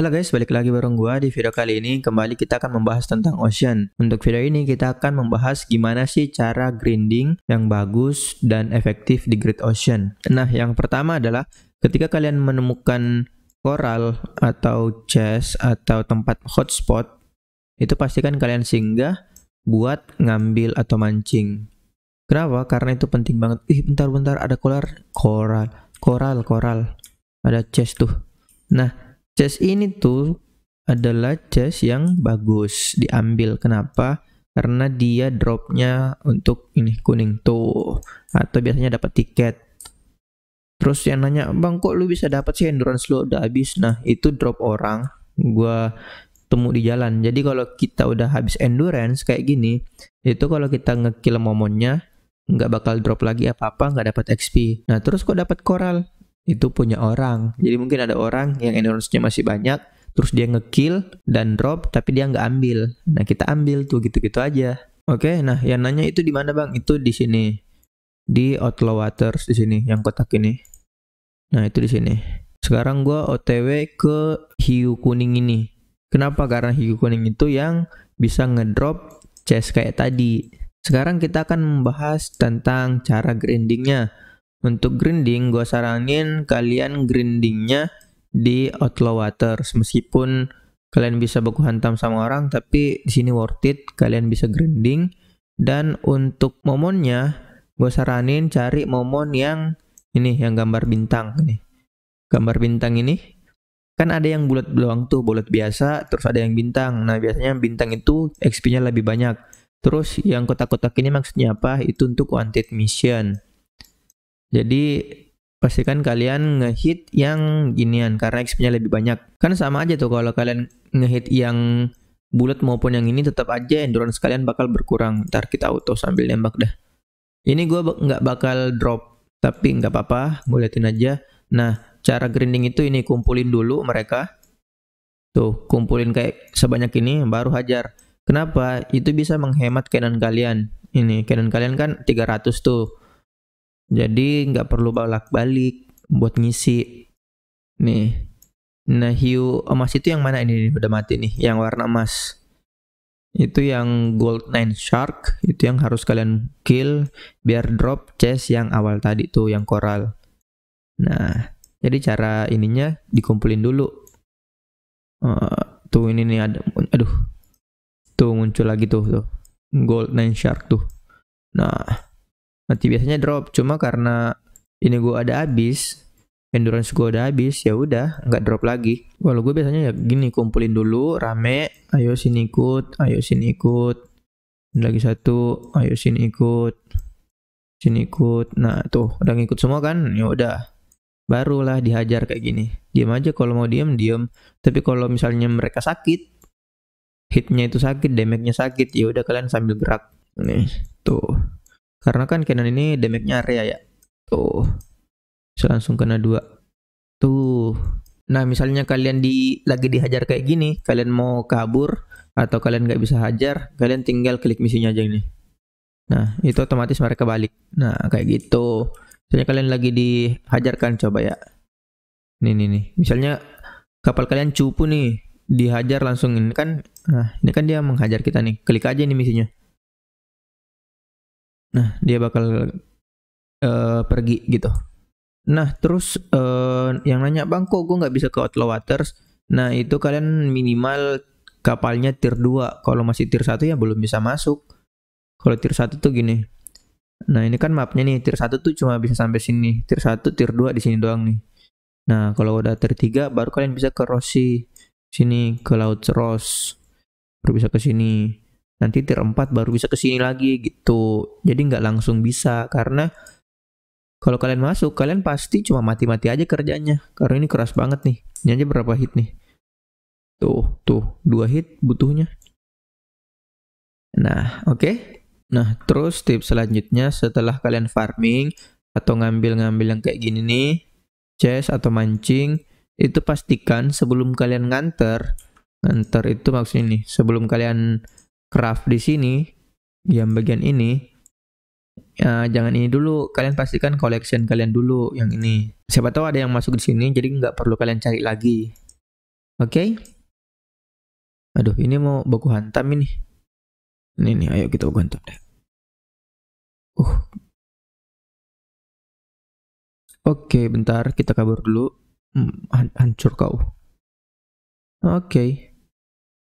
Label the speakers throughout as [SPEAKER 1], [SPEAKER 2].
[SPEAKER 1] Halo guys, balik lagi bareng gua di video kali ini kembali kita akan membahas tentang ocean. Untuk video ini kita akan membahas gimana sih cara grinding yang bagus dan efektif di Great ocean. Nah, yang pertama adalah ketika kalian menemukan coral atau chest atau tempat hotspot itu pastikan kalian singgah buat ngambil atau mancing. Kenapa? Karena itu penting banget. Ih, bentar-bentar ada coral, coral, coral. koral. Ada chest tuh. Nah, chest ini tuh adalah chest yang bagus diambil. Kenapa? Karena dia dropnya untuk ini kuning tuh atau biasanya dapat tiket. Terus yang nanya, "Bang, kok lu bisa dapat sih endurance lu udah habis?" Nah, itu drop orang gua temu di jalan. Jadi kalau kita udah habis endurance kayak gini, itu kalau kita ngekill momonnya nggak bakal drop lagi apa-apa, nggak dapat XP. Nah, terus kok dapat koral? itu punya orang. Jadi mungkin ada orang yang endorse-nya masih banyak, terus dia ngekill dan drop tapi dia nggak ambil. Nah, kita ambil tuh gitu-gitu aja. Oke, okay, nah yang nanya itu di mana, Bang? Itu di sini. Di Outlaw Waters di sini yang kotak ini. Nah, itu di sini. Sekarang gua OTW ke hiu kuning ini. Kenapa? Karena hiu kuning itu yang bisa ngedrop chest kayak tadi. Sekarang kita akan membahas tentang cara grindingnya. Untuk grinding, gue saranin kalian grindingnya di Outlaw Waters. Meskipun kalian bisa baku hantam sama orang, tapi di sini worth it. Kalian bisa grinding. Dan untuk momonnya, gue saranin cari momon yang ini, yang gambar bintang. Nih, Gambar bintang ini. Kan ada yang bulat doang tuh, bulat biasa, terus ada yang bintang. Nah, biasanya bintang itu XP-nya lebih banyak. Terus yang kotak-kotak ini maksudnya apa? Itu untuk wanted mission. Jadi pastikan kalian ngehit yang ginian karena XP-nya lebih banyak. Kan sama aja tuh kalau kalian ngehit yang bulat maupun yang ini tetap aja endurance kalian bakal berkurang. Ntar kita auto sambil nembak dah. Ini gue nggak bakal drop, tapi nggak apa-apa, gue liatin aja. Nah, cara grinding itu ini kumpulin dulu mereka. Tuh, kumpulin kayak sebanyak ini, baru hajar. Kenapa? Itu bisa menghemat cannon kalian. Ini, cannon kalian kan 300 tuh. Jadi nggak perlu bolak-balik buat ngisi. Nih. Nah, hiu emas itu yang mana ini? Udah mati nih, yang warna emas. Itu yang gold nine shark, itu yang harus kalian kill biar drop chest yang awal tadi tuh yang koral. Nah, jadi cara ininya dikumpulin dulu. Uh, tuh ini nih ada aduh. Tuh muncul lagi tuh tuh. Gold nine shark tuh. Nah, nanti biasanya drop cuma karena ini gue ada habis endurance gue udah habis ya udah nggak drop lagi walau gue biasanya ya gini kumpulin dulu rame ayo sini ikut ayo sini ikut ini lagi satu ayo sini ikut sini ikut nah tuh udah ngikut semua kan ya udah barulah dihajar kayak gini diam aja kalau mau diam diam tapi kalau misalnya mereka sakit hitnya itu sakit damage-nya sakit ya udah kalian sambil gerak nih tuh karena kan Canon ini damage-nya area ya. Tuh. Bisa langsung kena dua. Tuh. Nah, misalnya kalian di lagi dihajar kayak gini, kalian mau kabur atau kalian nggak bisa hajar, kalian tinggal klik misinya aja ini. Nah, itu otomatis mereka balik. Nah, kayak gitu. Misalnya kalian lagi dihajarkan coba ya. Nih nih nih. Misalnya kapal kalian cupu nih, dihajar langsung ini kan. Nah, ini kan dia menghajar kita nih. Klik aja ini misinya. Nah, dia bakal uh, pergi gitu. Nah, terus uh, yang nanya bang kok gue nggak bisa ke Outlaw Waters? Nah, itu kalian minimal kapalnya tier 2. Kalau masih tier 1 ya belum bisa masuk. Kalau tier 1 tuh gini. Nah, ini kan mapnya nih. Tier 1 tuh cuma bisa sampai sini. Tier 1, tier 2 di sini doang nih. Nah, kalau udah tier 3 baru kalian bisa ke Rossi. Sini ke Laut Ross. Baru bisa ke sini nanti tier 4 baru bisa kesini lagi gitu jadi nggak langsung bisa karena kalau kalian masuk kalian pasti cuma mati-mati aja kerjanya karena ini keras banget nih ini aja berapa hit nih tuh tuh dua hit butuhnya nah oke okay. nah terus tips selanjutnya setelah kalian farming atau ngambil-ngambil yang kayak gini nih chest atau mancing itu pastikan sebelum kalian nganter nganter itu maksudnya nih sebelum kalian craft di sini, yang bagian ini, ya jangan ini dulu. Kalian pastikan collection kalian dulu yang ini. Siapa tahu ada yang masuk di sini, jadi nggak perlu kalian cari lagi. Oke? Okay? Aduh, ini mau baku hantam ini. Ini nih, ayo kita baku hantam deh. Uh. Oke, okay, bentar kita kabur dulu. Hmm, hancur kau. Oke. Okay.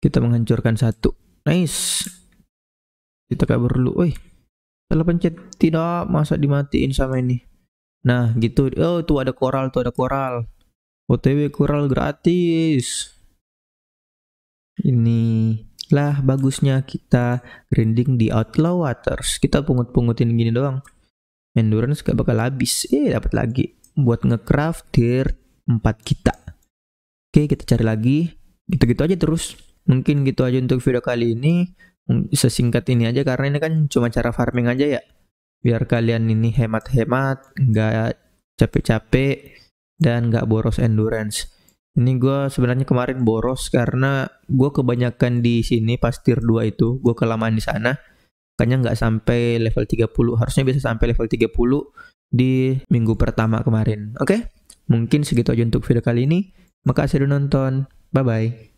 [SPEAKER 1] Kita menghancurkan satu nice kita kayak perlu oi salah pencet tidak masa dimatiin sama ini nah gitu oh tuh ada koral tuh ada koral otw koral gratis ini lah bagusnya kita grinding di outlaw waters kita pungut-pungutin gini doang endurance gak bakal habis eh dapat lagi buat ngecraft tier 4 kita oke kita cari lagi gitu-gitu aja terus Mungkin gitu aja untuk video kali ini. Sesingkat ini aja karena ini kan cuma cara farming aja ya. Biar kalian ini hemat-hemat, nggak capek-capek, dan nggak boros endurance. Ini gue sebenarnya kemarin boros karena gue kebanyakan di sini pas tier 2 itu. Gue kelamaan di sana. Kayaknya nggak sampai level 30. Harusnya bisa sampai level 30 di minggu pertama kemarin. Oke? Okay? Mungkin segitu aja untuk video kali ini. Makasih udah nonton. Bye-bye.